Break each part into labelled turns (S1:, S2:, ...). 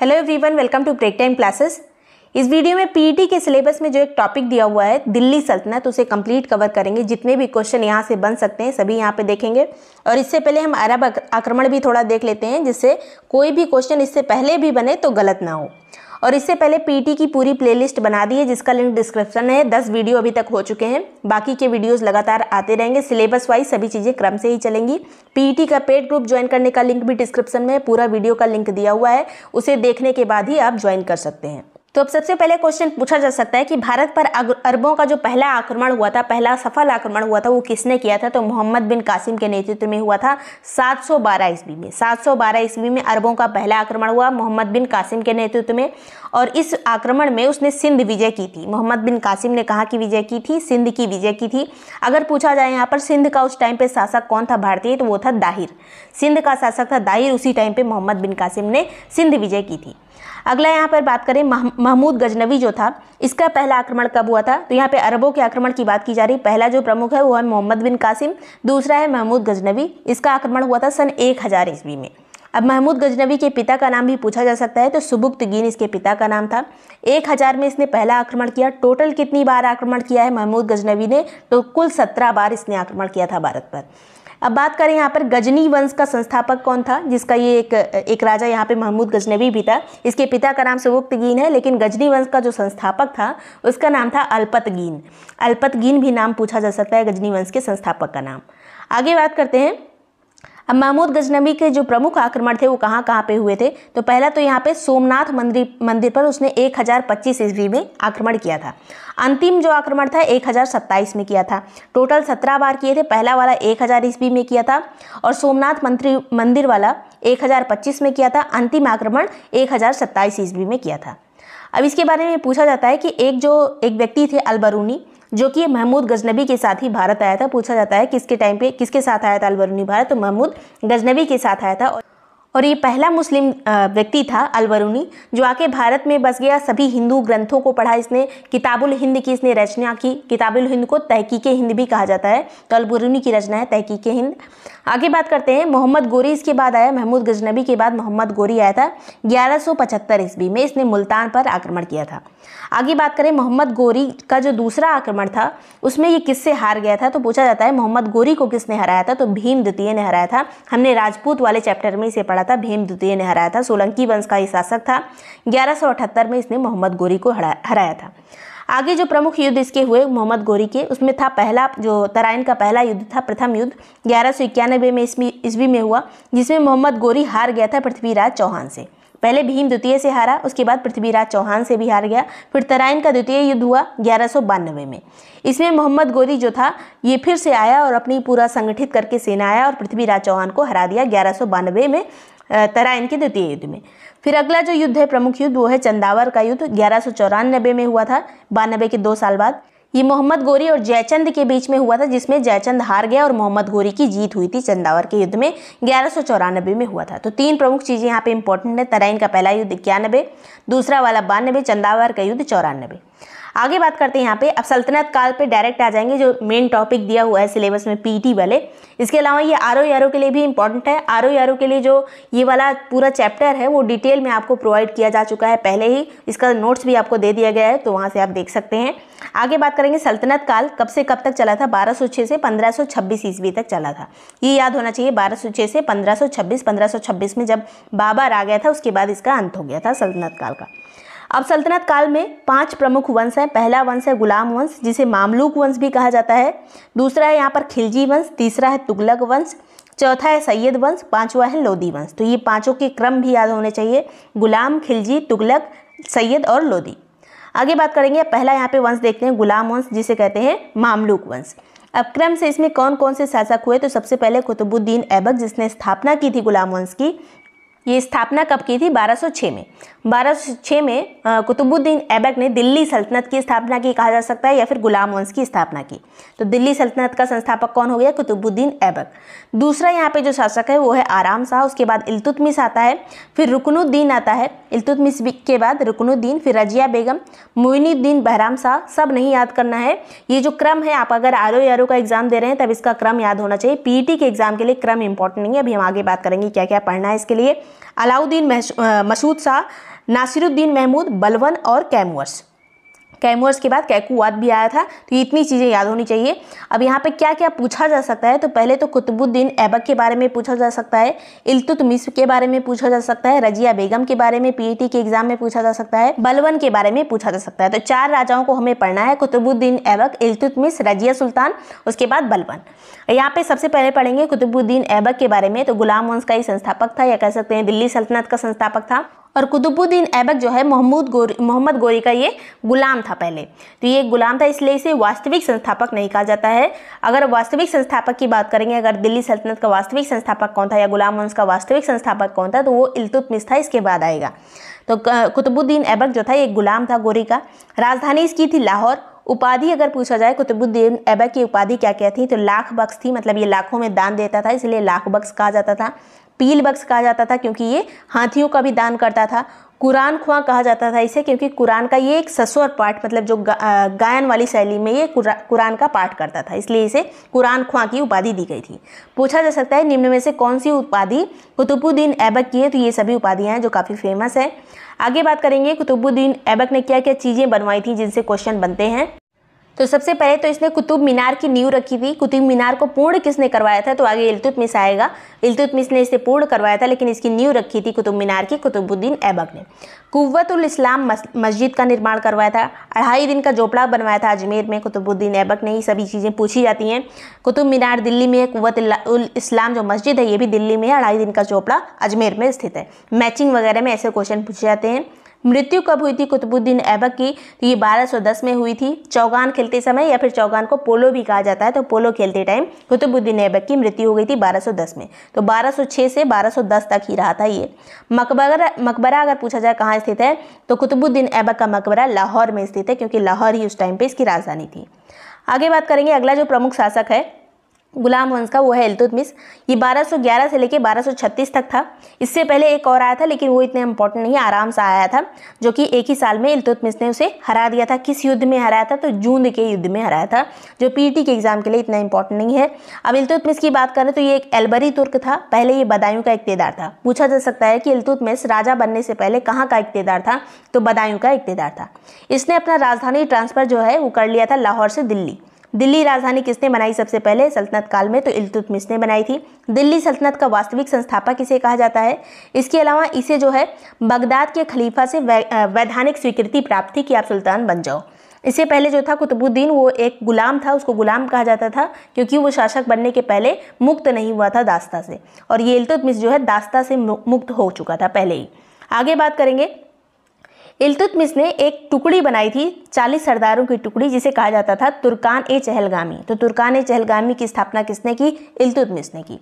S1: hello everyone welcome to break time classes इस video में PT e के syllabus में जो एक टॉपिक दिया हुआ है दिल्ली सल्तनत उसे कंप्लीट कवर करेंगे जितने भी क्वेश्चन यहाँ से बन सकते हैं सभी यहाँ पे देखेंगे और इससे पहले हम अरब आक्रमण भी थोड़ा देख लेते हैं जिससे कोई भी क्वेश्चन इससे पहले भी बने तो गलत ना हो और इससे पहले पीटी की पूरी प्लेलिस्ट बना दी है जिसका लिंक डिस्क्रिप्शन है दस वीडियो अभी तक हो चुके हैं बाकी के वीडियोस लगातार आते रहेंगे सिलेबस वाइज सभी चीज़ें क्रम से ही चलेंगी पीटी का पेड ग्रुप ज्वाइन करने का लिंक भी डिस्क्रिप्शन में पूरा वीडियो का लिंक दिया हुआ है उसे देखने के बाद ही आप ज्वाइन कर सकते हैं तो अब सबसे पहले क्वेश्चन पूछा जा सकता है कि भारत पर अरबों का जो पहला आक्रमण हुआ था पहला सफल आक्रमण हुआ था वो किसने किया था तो मोहम्मद बिन कासिम के नेतृत्व में हुआ था 712 ईस्वी में 712 ईस्वी में अरबों का पहला आक्रमण हुआ मोहम्मद बिन कासिम के नेतृत्व में और इस आक्रमण में उसने सिंध विजय की थी मोहम्मद बिन कासिम ने कहा की विजय की थी सिंध की विजय की थी अगर पूछा जाए यहाँ पर सिंध का उस टाइम पर शासक कौन था भारतीय तो वो था दाहिर सिंध का शासक था दाहिर उसी टाइम पर मोहम्मद बिन कासिम ने सिंध विजय की थी अगला यहाँ पर बात करें महमूद गजनवी जो था इसका पहला आक्रमण कब हुआ था तो यहाँ पे अरबों के आक्रमण की बात की जा रही पहला जो प्रमुख है वो है मोहम्मद बिन कासिम दूसरा है महमूद गजनवी इसका आक्रमण हुआ था सन एक हज़ार ईस्वी में अब महमूद गजनवी के पिता का नाम भी पूछा जा सकता है तो सुबुक्त गिन इसके पिता का नाम था एक हज़ार में इसने पहला आक्रमण किया टोटल कितनी बार आक्रमण किया है महमूद गजनवी ने तो कुल सत्रह बार इसने आक्रमण किया था भारत पर अब बात करें यहाँ पर गजनी वंश का संस्थापक कौन था जिसका ये एक एक राजा यहाँ पे महमूद गजनवी भी था इसके पिता का नाम गीन है लेकिन गजनी वंश का जो संस्थापक था उसका नाम था अल्पतगीन अल्पतगीन भी नाम पूछा जा सकता है गजनी वंश के संस्थापक का नाम आगे बात करते हैं अब महमूद गजनबी के जो प्रमुख आक्रमण थे वो कहाँ कहाँ पे हुए थे तो पहला तो यहाँ पे सोमनाथ मंदिर मंदिर पर उसने एक हज़ार पच्चीस ईस्वी में आक्रमण किया था अंतिम जो आक्रमण था एक हज़ार सत्ताईस में किया था टोटल सत्रह बार किए थे पहला वाला एक हज़ार ईस्वी में किया था और सोमनाथ मंत्री मंदिर वाला एक हज़ार पच्चीस में किया था अंतिम आक्रमण एक हज़ार सत्ताईस ईस्वी में किया था अब इसके बारे में पूछा जाता है कि एक जो एक व्यक्ति थे अलबरूनी जो कि महमूद गजनबी के साथ ही भारत आया था पूछा जाता है किसके टाइम पे किसके साथ आया था अलबरूनी भारत तो महमूद गजनबी के साथ आया था और ये पहला मुस्लिम व्यक्ति था अलबरूनी जो आके भारत में बस गया सभी हिंदू ग्रंथों को पढ़ा इसने किताबुल हिंद की इसने रचना की किताबुल हिंद को तहकीक हिंद भी कहा जाता है तो अलबरूनी की रचना है तहकीक हिंद आगे बात करते हैं मोहम्मद गोरी इसके बाद आया महमूद गजनबी के बाद मोहम्मद गोरी आया था ग्यारह ईस्वी में इसने मुल्तान पर आक्रमण किया था आगे बात करें मोहम्मद गोरी का जो दूसरा आक्रमण था उसमें ये किससे हार गया था तो पूछा जाता है मोहम्मद गोरी को किसने हराया था तो भीम द्वितीय ने हराया था हमने राजपूत वाले चैप्टर में इसे पढ़ा था भीम द्वितीय ने हराया था सोलंकी वंश का ही शासक था ग्यारह में इसने मोहम्मद गोरी को हराया था आगे जो प्रमुख युद्ध इसके हुए मोहम्मद गोरी के उसमें था पहला जो तराइन का पहला युद्ध था प्रथम युद्ध ग्यारह में इसमें ईस्वी में हुआ जिसमें मोहम्मद गोरी हार गया था पृथ्वीराज चौहान से पहले भीम द्वितीय से हारा उसके बाद पृथ्वीराज चौहान से भी हार गया फिर तराइन का द्वितीय युद्ध हुआ ग्यारह में इसमें मोहम्मद गोरी जो था ये फिर से आया और अपनी पूरा संगठित करके सेना आया और पृथ्वीराज चौहान को हरा दिया ग्यारह में तराइन के द्वितीय युद्ध में फिर अगला जो युद्ध है प्रमुख युद्ध वो है चंदावर का युद्ध ग्यारह में हुआ था बानबे के दो साल बाद ये मोहम्मद गोरी और जयचंद के बीच में हुआ था जिसमें जयचंद हार गया और मोहम्मद गोरी की जीत हुई थी चंदावर के युद्ध में ग्यारह में हुआ था तो तीन प्रमुख चीज़ें यहाँ पे इंपॉर्टेंट है तराइन का पहला युद्ध इक्यानबे दूसरा वाला बानबे चंदावर का युद्ध चौरानबे आगे बात करते हैं यहाँ पे अब सल्तनत काल पे डायरेक्ट आ जाएंगे जो मेन टॉपिक दिया हुआ है सिलेबस में पीटी वाले इसके अलावा ये आर ओ के लिए भी इंपॉर्टेंट है आर ओ के लिए जो ये वाला पूरा चैप्टर है वो डिटेल में आपको प्रोवाइड किया जा चुका है पहले ही इसका नोट्स भी आपको दे दिया गया है तो वहाँ से आप देख सकते हैं आगे बात करेंगे सल्तनत काल कब से कब तक चला था 1206 से 1526 ईस्वी तक चला था ये याद होना चाहिए 1206 से 1526 1526 में जब बाबर आ गया था उसके बाद इसका अंत हो गया था सल्तनत काल का अब सल्तनत काल में पांच प्रमुख वंश हैं पहला वंश है गुलाम वंश जिसे मामलूक वंश भी कहा जाता है दूसरा है यहाँ पर खिलजी वंश तीसरा है तुगलक वंश चौथा है सैयद वंश पांचवा है लोदी वंश तो ये पांचों के क्रम भी याद होने चाहिए गुलाम खिलजी तुगलक सैयद और लोदी आगे बात करेंगे पहला यहाँ पे वंश देखते हैं गुलाम वंश जिसे कहते हैं मामलूक वंश अब क्रम से इसमें कौन कौन से शासक हुए तो सबसे पहले कुतुबुद्दीन ऐबक जिसने स्थापना की थी गुलाम वंश की ये स्थापना कब की थी 1206 में 1206 में कुतुबुद्दीन ऐबक ने दिल्ली सल्तनत की स्थापना की कहा जा सकता है या फिर गुलाम वंश की स्थापना की तो दिल्ली सल्तनत का संस्थापक कौन हो गया कुतुबुद्दीन ऐबक दूसरा यहाँ पे जो शासक है वो है आराम शाह उसके बाद इलतुतमिस आता है फिर रुकनुद्दीन आता है इलतुतमिस के बाद रुकनुद्दीन फिर रजिया बेगम मोइनुद्दीन बहराम शाह सब नहीं याद करना है ये जो क्रम है आप अगर आर ओ का एग्जाम दे रहे हैं तब इसका क्रम याद होना चाहिए पी के एग्जाम के लिए क्रम इंपॉर्टेंट नहीं है अभी हम आगे बात करेंगे क्या क्या पढ़ना है इसके लिए अलाउद्दीन मसूद शाह नासिरुद्दीन महमूद बलवन और कैमवर्स कैमवर्स के बाद कैकुआत भी आया था तो इतनी चीज़ें याद होनी चाहिए अब यहाँ पे क्या क्या पूछा जा सकता है तो पहले तो कुतुबुद्दीन ऐबक के बारे में पूछा जा सकता है इल्तुतमिस के बारे में पूछा जा सकता है रजिया बेगम के बारे में पीएटी के एग्जाम में पूछा जा सकता है बलवन के बारे में पूछा जा सकता है तो चार राजाओं को हमें पढ़ना है कुतुबुद्दीन ऐबक इल्तुतमिस रजिया सुल्तान उसके बाद बलवन यहाँ पे सबसे पहले पढ़ेंगे कुतुबुद्दीन ऐबक के बारे में तो गुलाम वंश का ही संस्थापक था या कह सकते हैं दिल्ली सल्तनत का संस्थापक था और कुतुबुद्दीन ऐबक जो है मोहम्मद गोरी मोहम्मद गोरी का ये गुलाम था पहले तो ये गुलाम था इसलिए इसे वास्तविक संस्थापक नहीं कहा जाता है अगर वास्तविक संस्थापक की बात करेंगे अगर दिल्ली सल्तनत का वास्तविक संस्थापक कौन था या गुलाम वंश का वास्तविक संस्थापक कौन था तो वो इलतुतमिस था इसके बाद आएगा तो कुतुबुद्दीन ऐबक जो था ये गुलाम था गोरी का राजधानी इसकी थी लाहौर उपाधि अगर पूछा जाए कुतुबुद्दीन ऐबक की उपाधि क्या क्या थी तो लाख बक्स थी मतलब ये लाखों में दान देता था इसलिए लाख बक्स कहा जाता था पील बक्स कहा जाता था क्योंकि ये हाथियों का भी दान करता था कुरान खुआ कहा जाता था इसे क्योंकि कुरान का ये एक ससुर पाठ मतलब जो गा, गायन वाली शैली में ये कुरा, कुरान का पाठ करता था इसलिए इसे कुरान खुआ की उपाधि दी गई थी पूछा जा सकता है निम्न में से कौन सी उपाधि कुतुबुद्दीन ऐबक की है तो ये सभी उपाधियाँ हैं जो काफ़ी फेमस है आगे बात करेंगे कुतुबुद्दीन ऐबक ने क्या क्या चीज़ें बनवाई थी जिनसे क्वेश्चन बनते हैं तो सबसे पहले तो इसने कुतुब मीनार की नींव रखी थी कुतुब मीनार को पूर्ण किसने करवाया था तो आगे इल्तुतमिस आएगा इल्तुतमिस ने इसे पूर्ण करवाया था लेकिन इसकी नींव रखी थी कुतुब मीनार की कुतुबुद्दीन ऐबक ने कुवतुल इस्लाम मस्जिद का निर्माण करवाया था अढ़ाई दिन का झोपड़ा बनवाया था अजमेर में कुतुबुद्दीन ऐबक ने ही सभी चीज़ें पूछी जाती हैं कुतुब मीनार दिल्ली में है उल इस्लाम जो मस्जिद है ये भी दिल्ली में है अढ़ाई दिन का झोपड़ा अजमेर में स्थित है मैचिंग वगैरह में ऐसे क्वेश्चन पूछे जाते हैं मृत्यु कब हुई थी कुतुबुद्दीन ऐबक की तो ये 1210 में हुई थी चौगान खेलते समय या फिर चौगान को पोलो भी कहा जाता है तो पोलो खेलते टाइम कुतुबुद्दीन ऐबक की मृत्यु हो गई थी 1210 में तो 1206 से 1210 तक ही रहा था ये मकबरा मकबरा अगर पूछा जाए कहाँ स्थित है तो कुतुबुद्दीन ऐबक का मकबरा लाहौर में स्थित है क्योंकि लाहौर ही उस टाइम पर इसकी राजधानी थी आगे बात करेंगे अगला जो प्रमुख शासक है गुलाम वंश का वो है इलतुत ये 1211 से लेके 1236 तक था इससे पहले एक और आया था लेकिन वो इतने इंपॉर्टेंट नहीं आराम से आया था जो कि एक ही साल में इलतुतमिस ने उसे हरा दिया था किस युद्ध में हराया था तो जूंद के युद्ध में हराया था जो पीटी के एग्जाम के लिए इतना इंपॉर्टेंट नहीं है अब इलतुतमिस की बात करें तो ये एक एल्बरी तुर्क था पहले ये बदायूं का इकतेदार था पूछा जा सकता है कि इलतुतमिस राजा बनने से पहले कहाँ का इकतेदार था तो बदायूं का इकतेदार था इसने अपना राजधानी ट्रांसफ़र जो है वो कर लिया था लाहौर से दिल्ली दिल्ली राजधानी किसने बनाई सबसे पहले सल्तनत काल में तो इल्तुतमिश ने बनाई थी दिल्ली सल्तनत का वास्तविक संस्थापक इसे कहा जाता है इसके अलावा इसे जो है बगदाद के खलीफा से वैधानिक स्वीकृति प्राप्त थी कि आप सुल्तान बन जाओ इससे पहले जो था कुतुबुद्दीन वो एक गुलाम था उसको गुलाम कहा जाता था क्योंकि वो शासक बनने के पहले मुक्त नहीं हुआ था दास्ता से और ये इल्तुतमिश जो है दास्ता से मुक्त हो चुका था पहले ही आगे बात करेंगे इल्तुतमिश ने एक टुकड़ी बनाई थी चालीस सरदारों की टुकड़ी जिसे कहा जाता था तुर्कान ए चहलगामी तो तुर्कान ए चहलगामी की स्थापना किसने की इल्तुतमिश ने की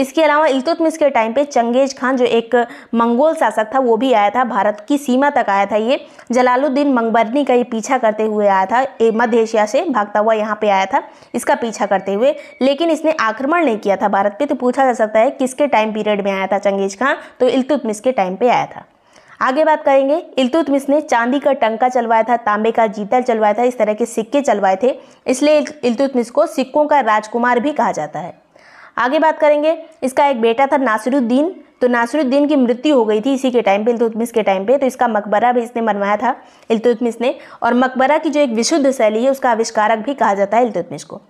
S1: इसके अलावा इल्तुतमिश के टाइम पे चंगेज खान जो एक मंगोल शासक था वो भी आया था भारत की सीमा तक आया था ये जलालुद्दीन मंगबरनी का ये पीछा करते हुए आया था मध्य एशिया से भागता हुआ यहाँ पर आया था इसका पीछा करते हुए लेकिन इसने आक्रमण नहीं किया था भारत पर तो पूछा जा सकता है किसके टाइम पीरियड में आया था चंगेज खान तो इल्तुतमिश के टाइम पर आया था आगे बात करेंगे इलतुतमिस ने चांदी का टंका चलवाया था तांबे का जीतल चलवाया था इस तरह के सिक्के चलवाए थे इसलिए इलतुतमिस को सिक्कों का राजकुमार भी कहा जाता है आगे बात करेंगे इसका एक बेटा था नासिरुद्दीन तो नासिरुद्दीन की मृत्यु हो गई थी इसी के टाइम पे इलतुतमिस के टाइम पे तो इसका मकबरा भी इसने बनवाया था इलतुतमिस ने और मकबरा की जो एक विशुद्ध शैली है उसका आविष्कारक भी कहा जाता है इलतुतमिस को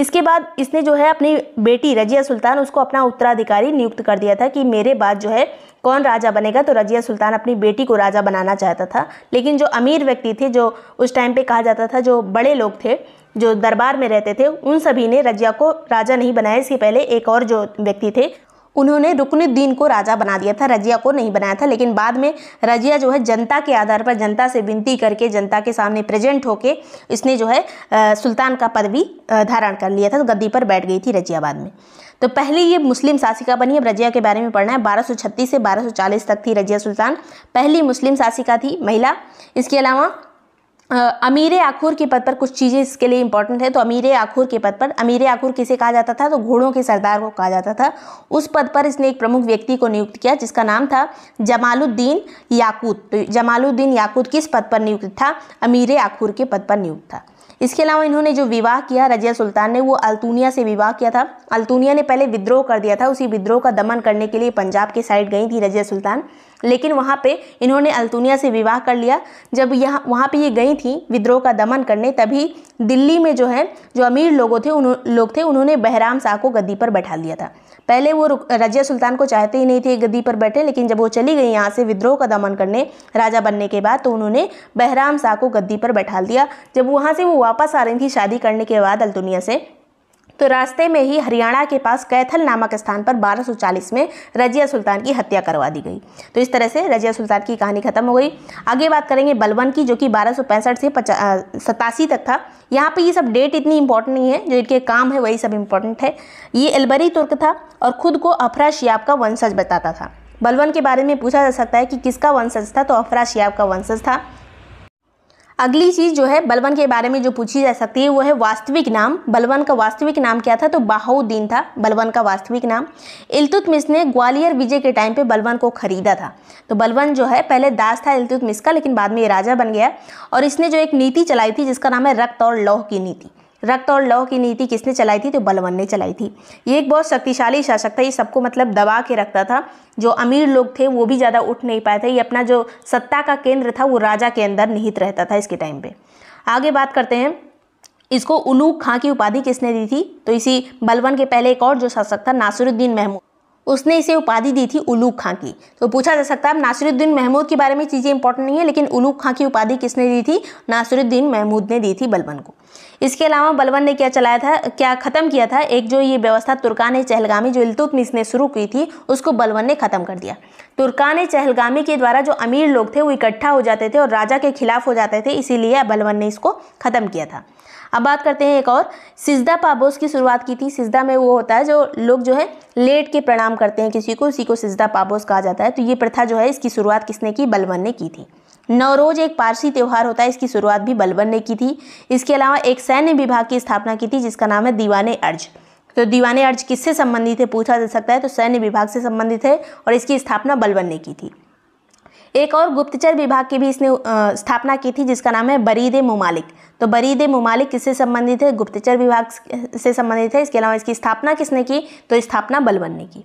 S1: इसके बाद इसने जो है अपनी बेटी रजिया सुल्तान उसको अपना उत्तराधिकारी नियुक्त कर दिया था कि मेरे बाद जो है कौन राजा बनेगा तो रजिया सुल्तान अपनी बेटी को राजा बनाना चाहता था लेकिन जो अमीर व्यक्ति थे जो उस टाइम पे कहा जाता था जो बड़े लोग थे जो दरबार में रहते थे उन सभी ने रजिया को राजा नहीं बनाया इसके पहले एक और जो व्यक्ति थे उन्होंने रुकनुद्दीन को राजा बना दिया था रजिया को नहीं बनाया था लेकिन बाद में रजिया जो है जनता के आधार पर जनता से विनती करके जनता के सामने प्रेजेंट होके इसने जो है आ, सुल्तान का पद भी धारण कर लिया था तो गद्दी पर बैठ गई थी रजिया बाद में तो पहली ये मुस्लिम शासिका बनी अब रजिया के बारे में पढ़ना है बारह से बारह तक थी रजिया सुल्तान पहली मुस्लिम शासिका थी महिला इसके अलावा अमीर आखूर के पद पर कुछ चीज़ें इसके लिए इंपॉर्टेंट है तो अमीर आखूर के पद पर अमीर आखूर किसे कहा जाता था तो घोड़ों के सरदार को कहा जाता था उस पद पर इसने एक प्रमुख व्यक्ति को नियुक्त किया जिसका नाम था जमालुद्दीन याकूत तो जमालुद्दीन याकूत किस पद पर नियुक्त था अमीर आखूर के पद पर नियुक्त था इसके अलावा इन्होंने जो विवाह किया रजिया सुल्तान ने वो अल्तूनिया से विवाह किया था अल्तूनिया ने पहले विद्रोह कर दिया था उसी विद्रोह का दमन करने के लिए पंजाब के साइड गई थी रजिया सुल्तान लेकिन वहाँ पे इन्होंने अल्तूनिया से विवाह कर लिया जब यहाँ वहाँ पे ये गई थी विद्रोह का दमन करने तभी दिल्ली में जो है जो अमीर लोगों थे उन्हों लोग थे उन्होंने बहराम शाह को गद्दी पर बैठा लिया था पहले वो रजिया सुल्तान को चाहते ही नहीं थे गद्दी पर बैठे लेकिन जब वो चली गई यहाँ से विद्रोह का दमन करने राजा बनने के बाद तो उन्होंने बहराम शाह को गद्दी पर बैठा दिया जब वहाँ से वो वापस आ रही थी शादी करने के बाद अल्तुनिया से तो रास्ते में ही हरियाणा के पास कैथल नामक स्थान पर 1240 में रजिया सुल्तान की हत्या करवा दी गई तो इस तरह से रजिया सुल्तान की कहानी खत्म हो गई आगे बात करेंगे बलवन की जो कि बारह से सतासी तक था यहाँ पर ये सब डेट इतनी इंपॉर्टेंट नहीं है जो इनके काम है वही सब इम्पोर्टेंट है ये अलबरी तुर्क था और खुद को अफरा शियाब का वंशज बताता था बलवन के बारे में पूछा जा सकता है कि किसका वंशज था तो अफरा शियाब का वंशज था अगली चीज़ जो है बलवन के बारे में जो पूछी जा सकती है वो है वास्तविक नाम बलवन का वास्तविक नाम क्या था तो बाहुद्दीन था बलवन का वास्तविक नाम मिस ने ग्वालियर विजय के टाइम पे बलवन को खरीदा था तो बलवन जो है पहले दास था मिस का लेकिन बाद में ये राजा बन गया और इसने जो एक नीति चलाई थी जिसका नाम है रक्त और लौह की नीति रक्त और लौह की नीति किसने चलाई थी तो बलवन ने चलाई थी ये एक बहुत शक्तिशाली शासक था ये सबको मतलब दबा के रखता था जो अमीर लोग थे वो भी ज़्यादा उठ नहीं पाए थे ये अपना जो सत्ता का केंद्र था वो राजा के अंदर निहित रहता था इसके टाइम पे आगे बात करते हैं इसको उलूक खां की उपाधि किसने दी थी तो इसी बलवन के पहले एक और जो शासक था नासिरुद्दीन महमूद उसने इसे उपाधि दी थी उलूक खां की तो पूछा जा सकता है नासिरुद्दीन महमूद के बारे में चीज़ें इंपॉर्टेंट नहीं है लेकिन उलूक खां की उपाधि किसने दी थी नासिरुद्दीन महमूद ने दी थी बलबन को इसके अलावा बलबन ने क्या चलाया था क्या ख़त्म किया था एक जो ये व्यवस्था तुर्कान चहलगामी जो इलतुतमिस ने शुरू की थी उसको बलबन ने ख़त्म कर दिया तुर्कान चहलगामी के द्वारा जो अमीर लोग थे वो इकट्ठा हो जाते थे और राजा के खिलाफ हो जाते थे इसीलिए बलबन ने इसको ख़त्म किया था अब बात करते हैं एक और सिजदा पाबोस की शुरुआत की थी सिजदा में वो होता है जो लोग जो है लेट के प्रणाम करते हैं किसी को उसी को सिजदा पाबोस कहा जाता है तो ये प्रथा जो है इसकी शुरुआत किसने की बलवन ने की थी नवरोज एक पारसी त्यौहार होता है इसकी शुरुआत भी बलबन ने की थी इसके अलावा एक सैन्य विभाग की स्थापना की थी जिसका नाम है दीवाने अर्ज तो दीवाने अर्ज किससे संबंधित है पूछा जा सकता है तो सैन्य विभाग से संबंधित है और इसकी स्थापना बलबन ने की थी एक और गुप्तचर विभाग की भी इसने स्थापना की थी जिसका नाम है बरीद ममालिक तो बरीद ममालिक किससे संबंधित है गुप्तचर विभाग से संबंधित है इसके अलावा इसकी स्थापना किसने की तो स्थापना बलवन ने की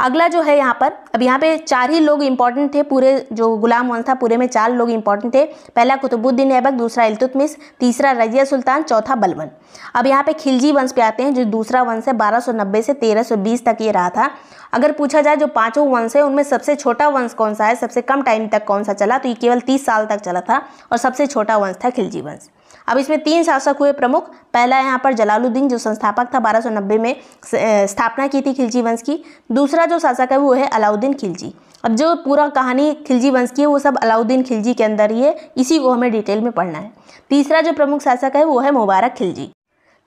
S1: अगला जो है यहाँ पर अब यहाँ पे चार ही लोग इंपॉर्टेंट थे पूरे जो गुलाम वंश था पूरे में चार लोग इंपॉर्टेंट थे पहला कुतुबुद्दीन ऐबक दूसरा इलतुतमिस तीसरा रजिया सुल्तान चौथा बलबन अब यहाँ पे खिलजी वंश पे आते हैं जो दूसरा वंश है 1290 से 1320 तक ये रहा था अगर पूछा जाए जो पाँचों वंश है उनमें सबसे छोटा वंश कौन सा है सबसे कम टाइम तक कौन सा चला तो ये केवल तीस साल तक चला था और सबसे छोटा वंश था खिलजी वंश अब इसमें तीन शासक हुए प्रमुख पहला यहाँ पर जलालुद्दीन जो संस्थापक था 1290 में स्थापना की थी खिलजी वंश की दूसरा जो शासक है वो है अलाउद्दीन खिलजी अब जो पूरा कहानी खिलजी वंश की है वो सब अलाउद्दीन खिलजी के अंदर ही है इसी को हमें डिटेल में पढ़ना है तीसरा जो प्रमुख शासक है वो है मुबारक खिलजी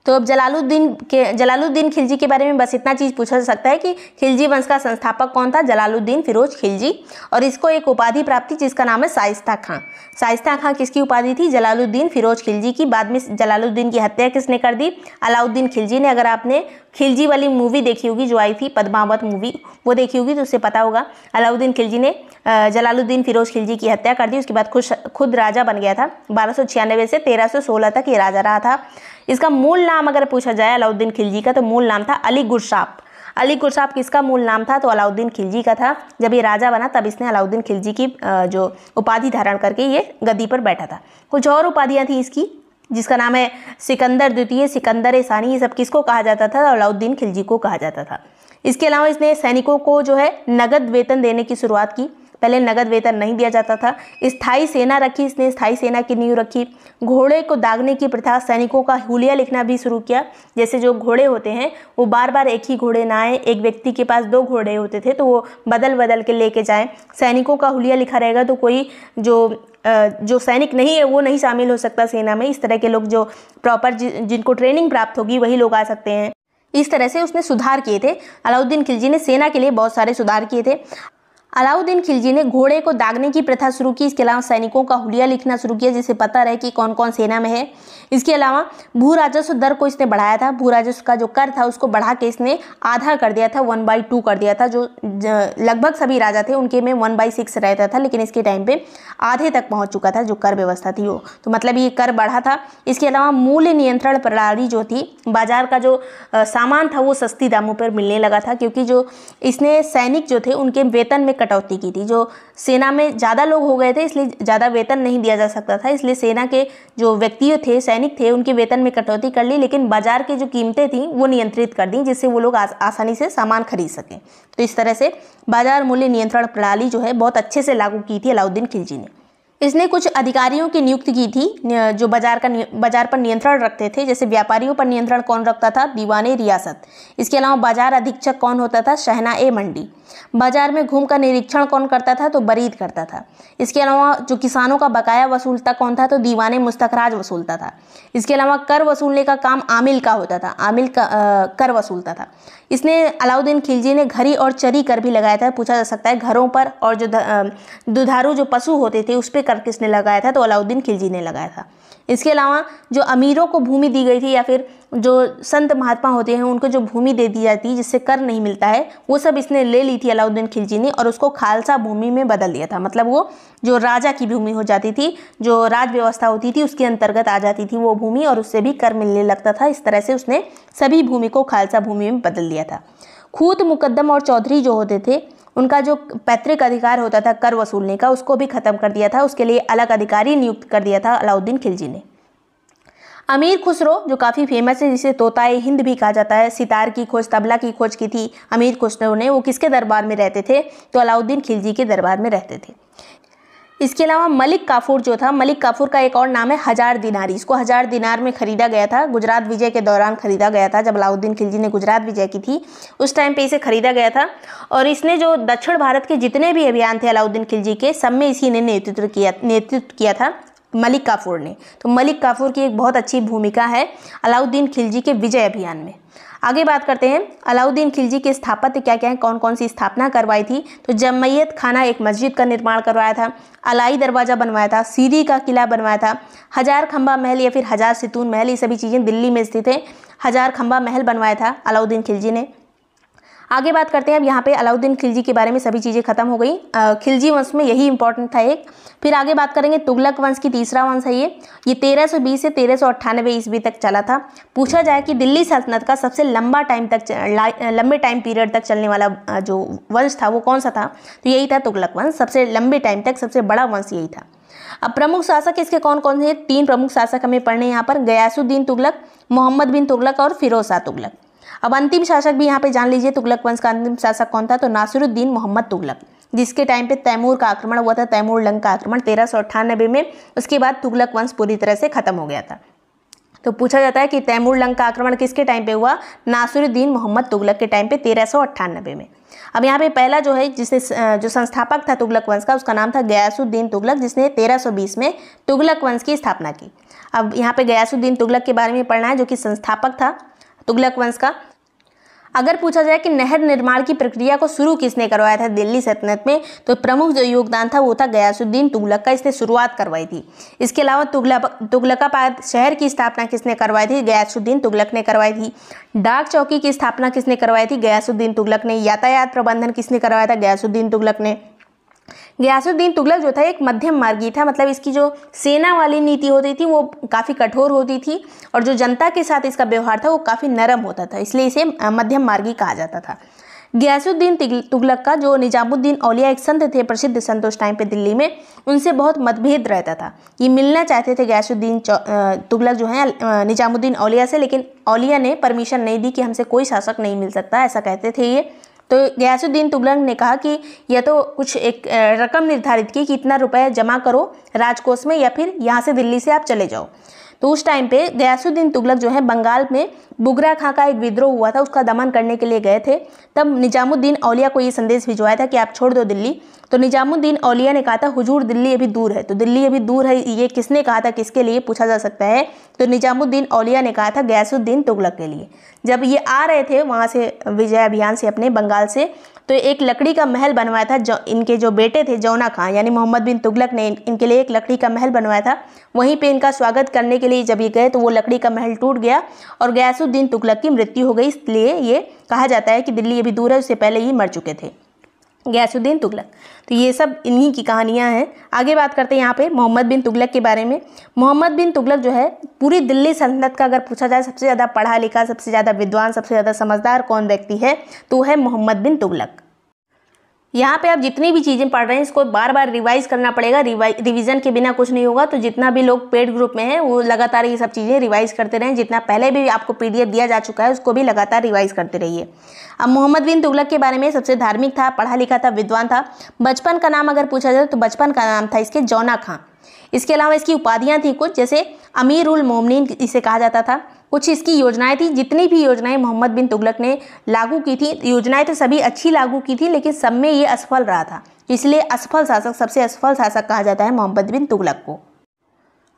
S1: तो अब जलालुद्दीन के जलालुद्दीन खिलजी के बारे में बस इतना चीज़ पूछा जा सकता है कि खिलजी वंश का संस्थापक कौन था जलालुद्दीन फिरोज खिलजी और इसको एक उपाधि प्राप्ति जिसका नाम है साइस्ता खां साइस्ता खां किसकी उपाधि थी जलालुद्दीन फिरोज खिलजी की बाद में जलालुद्दीन की हत्या किसने कर दी अलाउद्दीन खिलजी ने अगर आपने खिलजी वाली मूवी देखी होगी जो आई थी पदमावत मूवी वो देखी होगी तो उससे पता होगा अलाउद्दीन खिलजी ने जलालुद्दीन फिरोज खिलजी की हत्या कर दी उसके बाद खुद खुद राजा बन गया था बारह से तेरह तक ये राजा रहा था इसका मूल नाम अगर पूछा जाए अलाउद्दीन खिलजी का तो मूल नाम था अली गुरशाप अली गुरसाप किसका मूल नाम था तो अलाउद्दीन खिलजी का था जब ये राजा बना तब इसने अलाउद्दीन खिलजी की जो उपाधि धारण करके ये गद्दी पर बैठा था कुछ और उपाधियाँ थी इसकी जिसका नाम है सिकंदर द्वितीय सिकंदर सानी ये सब किसको कहा जाता था अलाउद्दीन खिलजी को कहा जाता था इसके अलावा इसने सैनिकों को जो है नगद वेतन देने की शुरुआत की पहले नगद वेतन नहीं दिया जाता था स्थायी सेना रखी इसने स्थायी सेना की नींव रखी घोड़े को दागने की प्रथा सैनिकों का हुलिया लिखना भी शुरू किया जैसे जो घोड़े होते हैं वो बार बार एक ही घोड़े ना आए एक व्यक्ति के पास दो घोड़े होते थे तो वो बदल बदल के लेके जाए सैनिकों का हुलिया लिखा रहेगा तो कोई जो जो सैनिक नहीं है वो नहीं शामिल हो सकता सेना में इस तरह के लोग जो प्रॉपर जि, जिनको ट्रेनिंग प्राप्त होगी वही लोग आ सकते हैं इस तरह से उसने सुधार किए थे अलाउद्दीन खिलजी ने सेना के लिए बहुत सारे सुधार किए थे अलाउद्दीन खिलजी ने घोड़े को दागने की प्रथा शुरू की इसके अलावा सैनिकों का हुलिया लिखना शुरू किया जिसे पता रहे कि कौन कौन सेना में है इसके अलावा भू राजस्व दर को इसने बढ़ाया था भू राजस्व का जो कर था उसको बढ़ा के इसने आधा कर दिया था वन बाई टू कर दिया था जो लगभग सभी राजा थे उनके में वन बाई सिक्स रहता था लेकिन इसके टाइम पे आधे तक पहुंच चुका था जो कर व्यवस्था थी वो तो मतलब ये कर बढ़ा था इसके अलावा मूल्य नियंत्रण प्रणाली जो थी बाजार का जो सामान था वो सस्ती दामों पर मिलने लगा था क्योंकि जो इसने सैनिक जो थे उनके वेतन में कटौती की थी जो सेना में ज़्यादा लोग हो गए थे इसलिए ज़्यादा वेतन नहीं दिया जा सकता था इसलिए सेना के जो व्यक्ति थे सैनिक थे उनके वेतन में कटौती कर ली लेकिन बाजार की जो कीमतें थीं वो नियंत्रित कर दी जिससे वो लोग आस, आसानी से सामान खरीद सकें तो इस तरह से बाजार मूल्य नियंत्रण प्रणाली जो है बहुत अच्छे से लागू की थी अलाउद्दीन खिलजी ने इसने कुछ अधिकारियों की नियुक्ति की थी जो बाजार का बाजार पर नियंत्रण रखते थे जैसे व्यापारियों पर नियंत्रण कौन रखता था दीवाने रियासत इसके अलावा बाजार अधीक्षक कौन होता था शहना ए मंडी बाजार में घूम का निरीक्षण कौन करता था तो बरीद करता था इसके अलावा जो किसानों का बकाया वसूलता कौन था तो दीवाने मुस्तकराज वसूलता था इसके अलावा कर वसूलने का काम आमिल का होता था आमिल का आ, कर वसूलता था इसने अलाउद्दीन खिलजी ने घरी और चरी कर भी लगाया था पूछा जा सकता है घरों पर और जो दुधारू जो पशु होते थे उस पर कर किसने लगाया था तो अलाउद्दीन खिलजी ने लगाया था इसके अलावा जो अमीरों को भूमि दी गई थी या फिर जो संत महात्मा होते हैं उनको जो भूमि दे दी जाती है जिससे कर नहीं मिलता है वो सब इसने ले ली थी अलाउद्दीन खिलजी ने और उसको खालसा भूमि में बदल दिया था मतलब वो जो राजा की भूमि हो जाती थी जो राज व्यवस्था होती थी उसके अंतर्गत आ जाती थी वो भूमि और उससे भी कर मिलने लगता था इस तरह से उसने सभी भूमि को खालसा भूमि में बदल दिया था खूत मुकदम और चौधरी जो होते थे उनका जो पैतृक अधिकार होता था कर वसूलने का उसको भी खत्म कर दिया था उसके लिए अलग अधिकारी नियुक्त कर दिया था अलाउद्दीन खिलजी ने अमीर खुसरो जो काफ़ी फेमस है जिसे तोताए हिंद भी कहा जाता है सितार की खोज तबला की खोज की थी अमीर खुसरो ने वो किसके दरबार में रहते थे तो अलाउद्दीन खिलजी के दरबार में रहते थे इसके अलावा मलिक काफूर जो था मलिक काफूर का एक और नाम है हज़ार दिनारी इसको हज़ार दिनार में खरीदा गया था गुजरात विजय के दौरान खरीदा गया था जब अलाउद्दीन खिलजी ने गुजरात विजय की थी उस टाइम पे इसे खरीदा गया था और इसने जो दक्षिण भारत के जितने भी अभियान थे अलाउद्दीन खिलजी के सब में इसी ने नेतृत्व किया नेतृत्व किया था मलिक काफूर ने तो मलिक काफूर की एक बहुत अच्छी भूमिका है अलाउद्दीन खिलजी के विजय अभियान में आगे बात करते हैं अलाउद्दीन खिलजी के स्थापत्य क्या क्या है कौन कौन सी स्थापना करवाई थी तो जमैयत खाना एक मस्जिद का निर्माण करवाया था अलाई दरवाज़ा बनवाया था सीरी का किला बनवाया था हजार खंबा महल या फिर हजार सितून महल ये सभी चीज़ें दिल्ली में स्थित है हजार खंबा महल बनवाया था अलाउद्दीन खिलजी ने आगे बात करते हैं अब यहाँ पे अलाउद्दीन खिलजी के बारे में सभी चीज़ें खत्म हो गई खिलजी वंश में यही इंपॉर्टेंट था एक फिर आगे बात करेंगे तुगलक वंश की तीसरा वंश है ये ये 1320 से तेरह सौ अट्ठानबे ईस्वी तक चला था पूछा जाए कि दिल्ली सल्तनत का सबसे लंबा टाइम तक लंबे टाइम पीरियड तक चलने वाला जो वंश था वो कौन सा था तो यही था तुगलक वंश सबसे लंबे टाइम तक सबसे बड़ा वंश यही था अब प्रमुख शासक इसके कौन कौन से तीन प्रमुख शासक हमें पढ़ने यहाँ पर गयासुद्दीन तुगलक मोहम्मद बिन तुगलक और फिरोजा तुगलक अब अंतिम शासक भी यहाँ पे जान लीजिए तुगलक वंश का अंतिम शासक कौन था तो नासिरुद्दीन मोहम्मद तुगलक जिसके टाइम पे तैमूर का आक्रमण हुआ था तैमूर लंग का आक्रमण तेरह में उसके बाद तुगलक वंश पूरी तरह से खत्म हो गया था तो पूछा जाता है कि तैमूर लंग का आक्रमण किसके टाइम पे हुआ नासिरुद्दीन मोहम्मद तुगलक के टाइम पे तेरह में अब यहाँ पे पहला जो है जिसे जो संस्थापक था तुगलक वंश का उसका नाम था गयासुद्दीन तुगलक जिसने 1320 में तुगलक वंश की स्थापना की अब यहाँ पे गयासुद्दीन तुगलक के बारे में पढ़ना है जो कि संस्थापक था तुगलक वंश का अगर पूछा जाए कि नहर निर्माण की प्रक्रिया को शुरू किसने करवाया था दिल्ली सल्तनत में तो प्रमुख जो योगदान था वो था गयासुद्दीन तुगलक का इसने शुरुआत करवाई थी इसके अलावा तुगलकाबाद शहर की स्थापना किसने करवाई थी गयासुद्दीन तुगलक ने करवाई थी डाक चौकी की स्थापना किसने करवाई थी गयासुद्दीन तुगलक ने यातायात प्रबंधन किसने करवाया था गयासुद्दीन तुगलक ने गयासुद्दीन तुगलक जो था एक मध्यम मार्गी था मतलब इसकी जो सेना वाली नीति होती थी वो काफ़ी कठोर होती थी और जो जनता के साथ इसका व्यवहार था वो काफ़ी नरम होता था इसलिए इसे मध्यम मार्गी कहा जाता था गयासुद्दीन तुगलक का जो निजामुद्दीन औलिया एक संत थे प्रसिद्ध संत उस टाइम पे दिल्ली में उनसे बहुत मतभेद रहता था ये मिलना चाहते थे गयासुद्दीन तुगलक जो है निजामुद्दीन औलिया से लेकिन औलिया ने परमिशन नहीं दी कि हमसे कोई शासक नहीं मिल सकता ऐसा कहते थे ये तो गयासुद्दीन तुगलक ने कहा कि यह तो कुछ एक रकम निर्धारित की कि इतना रुपया जमा करो राजकोष में या फिर यहाँ से दिल्ली से आप चले जाओ तो उस टाइम पे गयासुद्दीन तुगलक जो है बंगाल में बुगरा खां का एक विद्रोह हुआ था उसका दमन करने के लिए गए थे तब निजामुद्दीन औलिया को ये संदेश भिजवाया था कि आप छोड़ दो दिल्ली तो निजामुद्दीन औलिया ने कहा था हुजूर दिल्ली अभी दूर है तो दिल्ली अभी दूर है ये किसने कहा था किसके लिए पूछा जा सकता है तो निजामुद्दीन औलिया ने कहा था गैसुद्दीन तुगलक के लिए जब ये आ रहे थे वहाँ से विजय अभियान से अपने बंगाल से तो एक लकड़ी का महल बनवाया था जो इनके जो बेटे थे जौना खां यानी मोहम्मद बिन तुगलक ने इनके लिए एक लकड़ी का महल बनवाया था वहीं पे इनका स्वागत करने के लिए जब ये गए तो वो लकड़ी का महल टूट गया और गैसुद्दीन शमसुद्दीन तुगलक की मृत्यु हो गई इसलिए ये कहा जाता है कि दिल्ली अभी दूर है उससे पहले ही मर चुके थे गैसुद्दीन तुगलक तो ये सब इन्हीं की कहानियाँ हैं आगे बात करते हैं यहाँ पे मोहम्मद बिन तुगलक के बारे में मोहम्मद बिन तुगलक जो है पूरी दिल्ली सल्तनत का अगर पूछा जाए सबसे ज़्यादा पढ़ा लिखा सबसे ज़्यादा विद्वान सबसे ज़्यादा समझदार कौन व्यक्ति है तो है मोहम्मद बिन तुगलक यहाँ पे आप जितनी भी चीज़ें पढ़ रहे हैं इसको बार बार रिवाइज करना पड़ेगा रिवीजन के बिना कुछ नहीं होगा तो जितना भी लोग पेड ग्रुप में हैं वो लगातार ये सब चीज़ें रिवाइज करते रहें जितना पहले भी आपको पीडीएफ दिया जा चुका है उसको भी लगातार रिवाइज करते रहिए अब मोहम्मद बिन तुगलक के बारे में सबसे धार्मिक था पढ़ा लिखा था विद्वान था बचपन का नाम अगर पूछा जाए तो बचपन का नाम था इसके जौना खां इसके अलावा इसकी उपाधियाँ थी कुछ जैसे अमीर उल मोमिन इसे कहा जाता था कुछ इसकी योजनाएं थी जितनी भी योजनाएं मोहम्मद बिन तुगलक ने लागू की थी योजनाएं तो सभी अच्छी लागू की थी लेकिन सब में ये असफल रहा था इसलिए असफल शासक सबसे असफल शासक कहा जाता है मोहम्मद बिन तुगलक को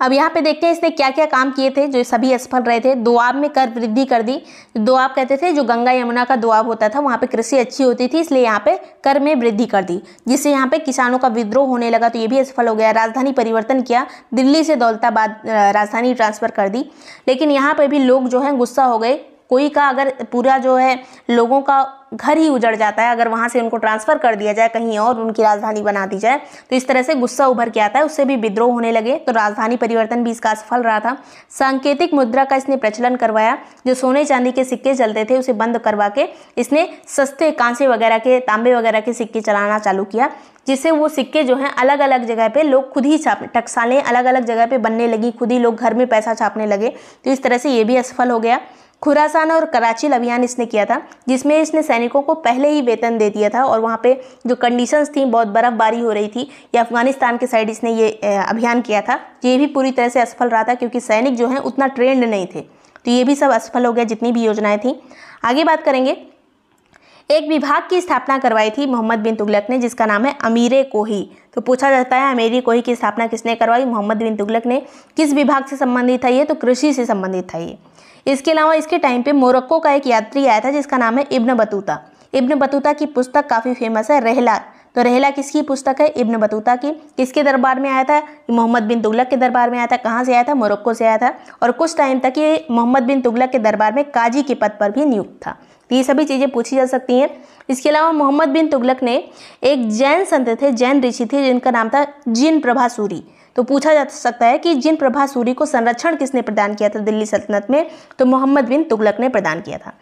S1: अब यहाँ पे देखते हैं इसने क्या क्या काम किए थे जो सभी असफल रहे थे दुआब में कर वृद्धि कर दी दुआब कहते थे जो गंगा यमुना का दुआब होता था वहाँ पे कृषि अच्छी होती थी इसलिए यहाँ पे कर में वृद्धि कर दी जिससे यहाँ पे किसानों का विद्रोह होने लगा तो ये भी असफल हो गया राजधानी परिवर्तन किया दिल्ली से दौलताबाद राजधानी ट्रांसफ़र कर दी लेकिन यहाँ पर भी लोग जो है गुस्सा हो गए कोई का अगर पूरा जो है लोगों का घर ही उजड़ जाता है अगर वहाँ से उनको ट्रांसफ़र कर दिया जाए कहीं और उनकी राजधानी बना दी जाए तो इस तरह से गुस्सा उभर के आता है उससे भी विद्रोह होने लगे तो राजधानी परिवर्तन भी इसका असफल रहा था सांकेतिक मुद्रा का इसने प्रचलन करवाया जो सोने चांदी के सिक्के चलते थे उसे बंद करवा के इसने सस्ते कांसे वगैरह के तांबे वगैरह के सिक्के चलाना चालू किया जिससे वो सिक्के जो हैं अलग अलग जगह पर लोग खुद ही छाप टकसालें अलग अलग जगह पर बनने लगी खुद ही लोग घर में पैसा छापने लगे तो इस तरह से ये भी असफल हो गया खुरासान और कराची अभियान इसने किया था जिसमें इसने सैनिकों को पहले ही वेतन दे दिया था और वहाँ पे जो कंडीशंस थी बहुत बर्फ़बारी हो रही थी या अफगानिस्तान के साइड इसने ये अभियान किया था ये भी पूरी तरह से असफल रहा था क्योंकि सैनिक जो हैं उतना ट्रेंड नहीं थे तो ये भी सब असफल हो गया जितनी भी योजनाएँ थी आगे बात करेंगे एक विभाग की स्थापना करवाई थी मोहम्मद बिन तुगलक ने जिसका नाम है अमीर कोही तो पूछा जाता है अमीर कोही की स्थापना किसने करवाई मोहम्मद बिन तुगलक ने किस विभाग से संबंधित था ये तो कृषि से संबंधित था ये इसके अलावा इसके टाइम पे मोरक्को का एक यात्री आया था जिसका नाम है इब्न बतूता इब्न बतूता की पुस्तक काफ़ी फेमस है रहला तो रहला किसकी पुस्तक है इब्न बतूता की किसके दरबार में आया था मोहम्मद बिन तुगलक के दरबार में आया था कहाँ से आया था मोरक्को से आया था और कुछ टाइम तक ये मोहम्मद बिन तुगलक के दरबार में काजी के पद पर भी नियुक्त था तो ये सभी चीज़ें पूछी जा सकती हैं इसके अलावा मोहम्मद बिन तुगलक ने एक जैन संत थे जैन ऋषि थे जिनका नाम था जिन प्रभासूरी तो पूछा जा सकता है कि जिन प्रभा सूरी को संरक्षण किसने प्रदान किया था दिल्ली सल्तनत में तो मोहम्मद बिन तुगलक ने प्रदान किया था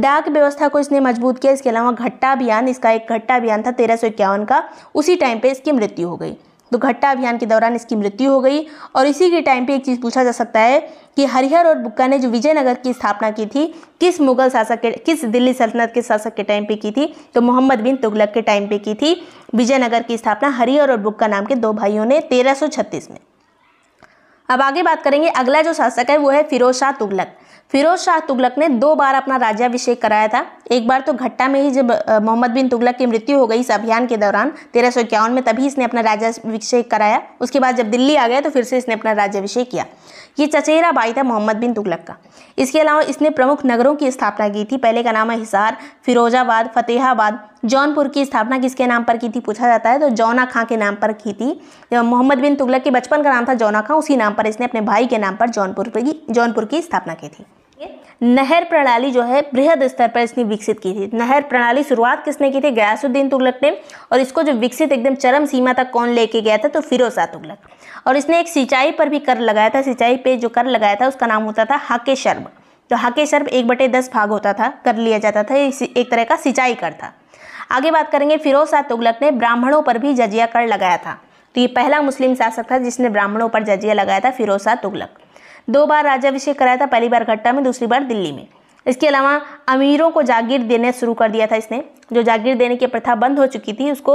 S1: डाक व्यवस्था को इसने मजबूत किया इसके अलावा घट्टा अभियान इसका एक घट्टा अभियान था तेरह का उसी टाइम पर इसकी मृत्यु हो गई घट्टा अभियान के दौरान इसकी मृत्यु हो गई और इसी के टाइम पे एक चीज़ पूछा जा सकता है कि हरिहर और बुक्का ने जो विजयनगर की स्थापना की थी किस मुगल शासक के किस दिल्ली सल्तनत के शासक के टाइम पे की थी तो मोहम्मद बिन तुगलक के टाइम पे की थी विजयनगर की स्थापना हरिहर और बुक्का नाम के दो भाइयों ने तेरह में अब आगे बात करेंगे अगला जो शासक है वो है फिरोज शाह तुगलक फिरोज शाह तुगलक ने दो बार अपना राज्याभिषेक कराया था एक बार तो घट्टा में ही जब मोहम्मद बिन तुगलक की मृत्यु हो गई इस अभियान के दौरान तेरह सौ इक्यावन में तभी इसने अपना राज्यभिषेक कराया उसके बाद जब दिल्ली आ गया तो फिर से इसने अपना राज्यभिषेक किया ये चचेरा भाई था मोहम्मद बिन तुगलक का इसके अलावा इसने प्रमुख नगरों की स्थापना की थी पहले का नाम है हिसार फिरोजाबाद फतेहाबाद जौनपुर की स्थापना किसके नाम पर की थी पूछा जाता है तो जौना खां के नाम पर की थी मोहम्मद बिन तुगलक के बचपन का नाम था जौना खां उसी नाम पर इसने अपने भाई के नाम पर जौनपुर की जौनपुर की स्थापना की थी नहर प्रणाली जो है बृहद स्तर पर इसने विकसित की थी नहर प्रणाली शुरुआत किसने की थी गयासुद्दीन तुगलक ने और इसको जो विकसित एकदम चरम सीमा तक कौन लेके गया था तो फिरोजा तुगलक और इसने एक सिंचाई पर भी कर लगाया था सिंचाई पे जो कर लगाया था उसका नाम होता था हाके शर्म तो हाके शर्म एक बटे दस भाग होता था कर लिया जाता था एक तरह का सिंचाई कर था आगे बात करेंगे फिरोजा तुगलक ने ब्राह्मणों पर भी जजिया कर लगाया था तो ये पहला मुस्लिम शासक था जिसने ब्राह्मणों पर जजिया लगाया था फिरोजा तुगलक दो बार राज्याभिषेक कराया था पहली बार घट्टा में दूसरी बार दिल्ली में इसके अलावा अमीरों को जागीर देने शुरू कर दिया था इसने जो जागीर देने की प्रथा बंद हो चुकी थी उसको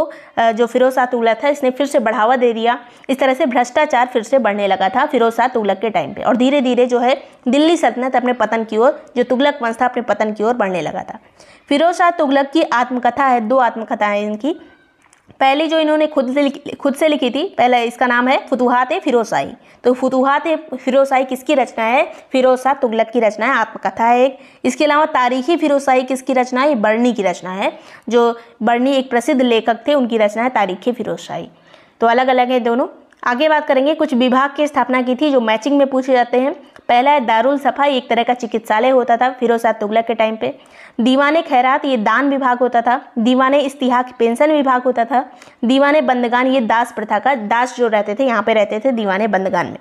S1: जो फिरोज शाह तुगलक था इसने फिर से बढ़ावा दे दिया इस तरह से भ्रष्टाचार फिर से बढ़ने लगा था फिरोज शाह तुगलक के टाइम पे और धीरे धीरे जो है दिल्ली सल्तनत अपने पतन की ओर जो तुगलक वंश था अपने पतन की ओर बढ़ने लगा था फिरोज शाह तुगलक की आत्मकथा है दो आत्मकथाएँ इनकी पहली जो इन्होंने खुद से खुद से लिखी थी पहले इसका नाम है फतूहत फिरोसाई तो फतूहत फिरोसाई किसकी रचना है फिरोसा तुगलक की रचना है आत्मकथा है एक इसके अलावा तारीखी फिरोसाई किसकी रचना है बर्नी की रचना है जो बर्नी एक प्रसिद्ध लेखक थे उनकी रचना है तारीखी फिरोसाई तो अलग अलग है दोनों आगे बात करेंगे कुछ विभाग की स्थापना की थी जो मैचिंग में पूछे जाते हैं पहला है दारुल सफ़ा एक तरह का चिकित्सालय होता था फिरोजा तुगलक के टाइम पे दीवान खैरात ये दान विभाग होता था दीवान इस्तिहाक पेंशन विभाग होता था दीवान बंदगान ये दास प्रथा का दास जो रहते थे यहाँ पे रहते थे दीवान बंदगान में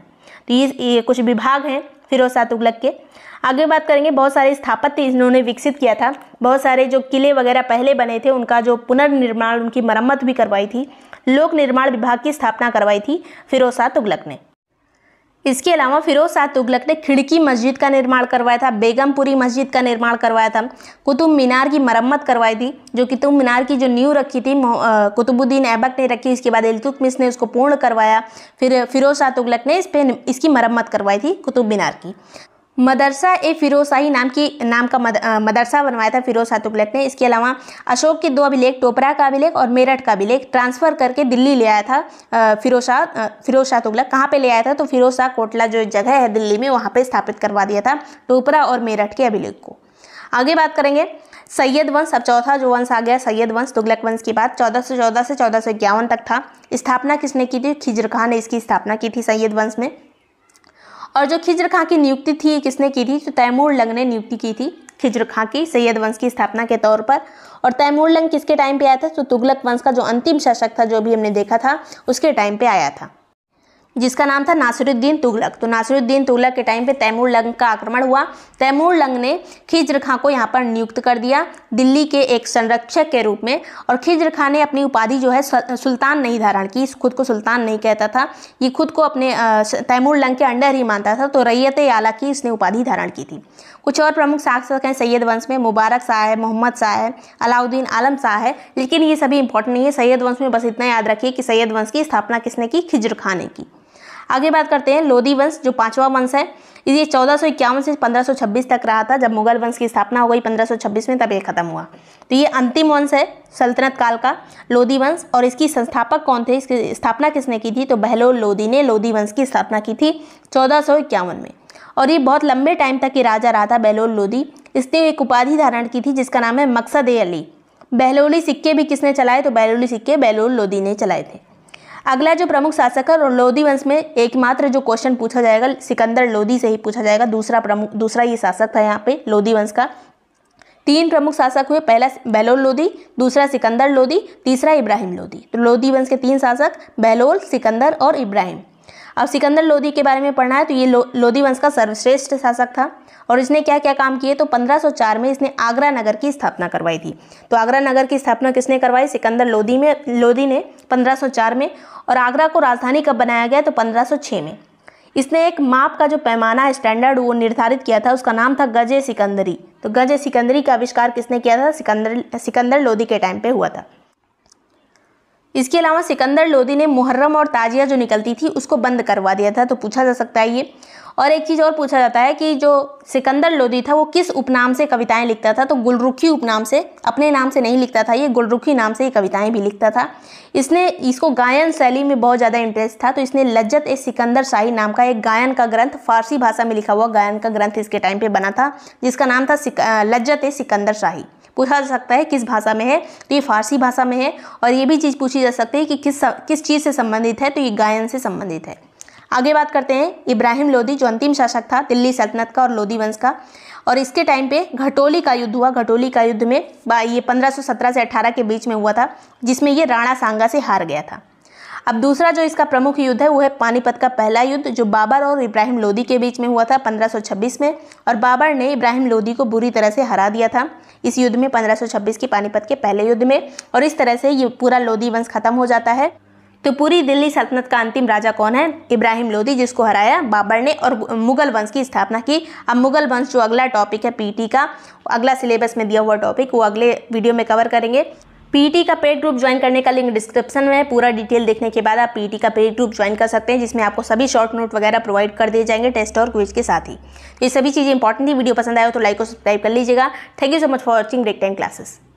S1: तो ये, ये कुछ विभाग हैं फिरोजा तुगलक के आगे बात करेंगे बहुत सारे स्थापत्य इन्होंने विकसित किया था बहुत सारे जो किले वगैरह पहले बने थे उनका जो पुनर्निर्माण उनकी मरम्मत भी करवाई थी लोक निर्माण विभाग की स्थापना करवाई थी फिरोजा तुगलक ने इसके अलावा फिरोज शाह तुगलक ने खिड़की मस्जिद का निर्माण करवाया था बेगमपुरी मस्जिद का निर्माण करवाया था कुतुब मीनार की मरम्मत करवाई थी जो कुतुब मीनार की जो नींव रखी थी कुतुबुद्दीन ऐबक ने रखी इसके बाद इलतुतमिस ने उसको पूर्ण करवाया फिर फिरोज शाह तुगलक ने इस पर इसकी मरम्मत करवाई थी कुतुब मीनार की मदरसा ए फिरोसाही नाम की नाम का मद, आ, मदरसा बनवाया था फिरोज शाह तुगलक ने इसके अलावा अशोक के दो अभिलेख टोपरा का अभिलेख और मेरठ का अभिलेख ट्रांसफ़र करके दिल्ली ले आया था फिरोज शाह फिरोज शाह तुगलक कहाँ पे ले आया था तो फिरोज शाह कोटला जो जगह है दिल्ली में वहाँ पे स्थापित करवा दिया था टोपरा और मेरठ के अभिलेख को आगे बात करेंगे सैयद वंश अब चौथा जो वंश आ गया सैयद वंश तुगलक वंश की बात चौदह सौ चौदह से चौदह सौ इक्यावन तक था स्थापना किसने की थी खिजर खान ने इसकी स्थापना की थी सैयद वंश में और जो खिजर खां की नियुक्ति थी किसने की थी तो तैमूर लंग ने नियुक्ति की थी खिजर खां की सैयद वंश की स्थापना के तौर पर और तैमूर लंग किसके टाइम पे आया था तो तुगलक वंश का जो अंतिम शासक था जो भी हमने देखा था उसके टाइम पे आया था जिसका नाम था नासिरुद्दीन तुगलक तो नासिरुद्दीन तुगलक के टाइम पे तैमूर लंग का आक्रमण हुआ तैमूर लंग ने खिजर खां को यहाँ पर नियुक्त कर दिया दिल्ली के एक संरक्षक के रूप में और खिज्र खां ने अपनी उपाधि जो है सुल्तान नहीं धारण की खुद को सुल्तान नहीं कहता था ये खुद को अपने तैमूर लंग के अंडर ही मानता था तो रैयत आला की इसने उपाधि धारण की थी कुछ और प्रमुख शासक हैं सैयद वंश में मुबारक शाह है मोहम्मद शाह है अलाउद्दीन आलम शाह है लेकिन ये सभी इंपॉर्टेंट नहीं है सैयद वंश में बस इतना याद रखिए कि सैयद वंश की स्थापना किसने की खिजर खाने की आगे बात करते हैं लोधी वंश जो पांचवा वंश है ये चौदह से 1526 तक रहा था जब मुगल वंश की स्थापना हो गई 1526 में तब ये खत्म हुआ तो ये अंतिम वंश है सल्तनत काल का लोधी वंश और इसकी संस्थापक कौन थे इसकी स्थापना किसने की थी तो बहलोल लोधी ने लोधी वंश की स्थापना की थी चौदह में और ये बहुत लंबे टाइम तक ये राजा रहा था बहलोल लोधी इसने एक उपाधि धारण की थी जिसका नाम है मकसद ए अली बहलोली सिक्के भी किसने चलाए तो बहलोली सिक्के बहलोल लोधी ने चलाए थे अगला जो प्रमुख शासक है और लोधी वंश में एकमात्र जो क्वेश्चन पूछा जाएगा सिकंदर लोधी से ही पूछा जाएगा दूसरा प्रमुख दूसरा ये शासक था यहाँ पे लोधी वंश का तीन प्रमुख शासक हुए पहला बहलोल लोधी दूसरा सिकंदर लोधी तीसरा इब्राहिम लोधी तो लोधी वंश के तीन शासक बहलोल सिकंदर और इब्राहिम अब सिकंदर लोधी के बारे में पढ़ना है तो ये लो, लोधी वंश का सर्वश्रेष्ठ शासक था और इसने क्या क्या काम किए तो 1504 में इसने आगरा नगर की स्थापना करवाई थी तो आगरा नगर की स्थापना किसने करवाई सिकंदर लोधी में लोधी ने 1504 में और आगरा को राजधानी कब बनाया गया तो 1506 में इसने एक माप का जो पैमाना स्टैंडर्ड वो निर्धारित किया था उसका नाम था गजे सिकंदरी तो गजे सिकंदरी का आविष्कार किसने किया था सिकंदर सिकंदर लोधी के टाइम पे हुआ था इसके अलावा सिकंदर लोदी ने मुहर्रम और ताजिया जो निकलती थी उसको बंद करवा दिया था तो पूछा जा सकता है ये और एक चीज़ और पूछा जाता है कि जो सिकंदर लोदी था वो किस उपनाम से कविताएं लिखता था तो गुलरुखी उपनाम से अपने नाम से नहीं लिखता था ये गुलरुखी नाम से ही कविताएं भी लिखता था इसने इसको गायन शैली में बहुत ज़्यादा इंटरेस्ट था तो इसने लज्जत ए सिकंदर शाही नाम का एक गायन का ग्रंथ फारसी भाषा में लिखा हुआ गायन का ग्रंथ इसके टाइम पर बना था जिसका नाम था लज्जत ए सिकंदर शाही पूछा जा सकता है किस भाषा में है तो ये फारसी भाषा में है और ये भी चीज़ पूछी जा सकती है कि किस किस चीज़ से संबंधित है तो ये गायन से संबंधित है आगे बात करते हैं इब्राहिम लोधी जो अंतिम शासक था दिल्ली सल्तनत का और लोधी वंश का और इसके टाइम पे घटोली का युद्ध हुआ घटोली का युद्ध में ये 1517 से 18 के बीच में हुआ था जिसमें ये राणा सांगा से हार गया था अब दूसरा जो इसका प्रमुख युद्ध है वो है पानीपत का पहला युद्ध जो बाबर और इब्राहिम लोदी के बीच में हुआ था 1526 में और बाबर ने इब्राहिम लोदी को बुरी तरह से हरा दिया था इस युद्ध में 1526 की पानीपत के पहले युद्ध में और इस तरह से ये पूरा लोदी वंश खत्म हो जाता है तो पूरी दिल्ली सल्तनत का अंतिम राजा कौन है इब्राहिम लोदी जिसको हराया बाबर ने और मुगल वंश की स्थापना की अब मुगल वंश जो अगला टॉपिक है पीटी का अगला सिलेबस में दिया हुआ टॉपिक वो अगले वीडियो में कवर करेंगे पीटी का पेड ग्रुप ज्वाइन करने का लिंक डिस्क्रिप्शन में है पूरा डिटेल देखने के बाद आप पीटी का पेड ग्रुप ज्वाइन कर सकते हैं जिसमें आपको सभी शॉर्ट नोट वगैरह प्रोवाइड कर दिए जाएंगे टेस्ट और क्विज के साथ ही तो ये सभी चीज़ें इंपॉर्टेंट थी वीडियो पसंद आए हो तो लाइक और सब्सक्राइब कर लीजिएगा thank you so much for watching break time classes